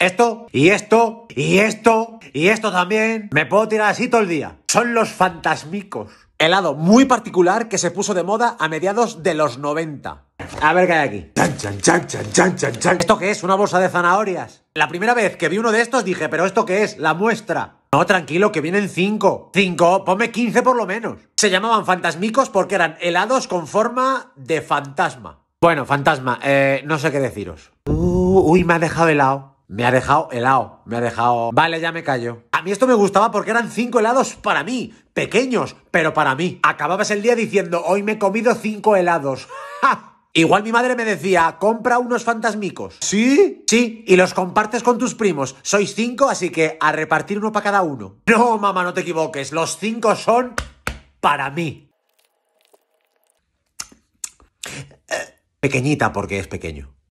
Esto, y esto, y esto, y esto también. Me puedo tirar así todo el día. Son los fantasmicos. Helado muy particular que se puso de moda a mediados de los 90. A ver qué hay aquí. Chan, chan, chan, ¿Esto qué es? ¿Una bolsa de zanahorias? La primera vez que vi uno de estos dije, ¿pero esto qué es? La muestra. No, tranquilo, que vienen cinco. Cinco, ponme 15 por lo menos. Se llamaban fantasmicos porque eran helados con forma de fantasma. Bueno, fantasma, eh, no sé qué deciros. Uh, uy, me ha dejado helado. Me ha dejado helado, me ha dejado... Vale, ya me callo. A mí esto me gustaba porque eran cinco helados para mí, pequeños, pero para mí. Acababas el día diciendo, hoy me he comido cinco helados. Igual mi madre me decía, compra unos fantasmicos. ¿Sí? Sí, y los compartes con tus primos. Sois cinco, así que a repartir uno para cada uno. No, mamá, no te equivoques. Los cinco son para mí. Eh, pequeñita porque es pequeño.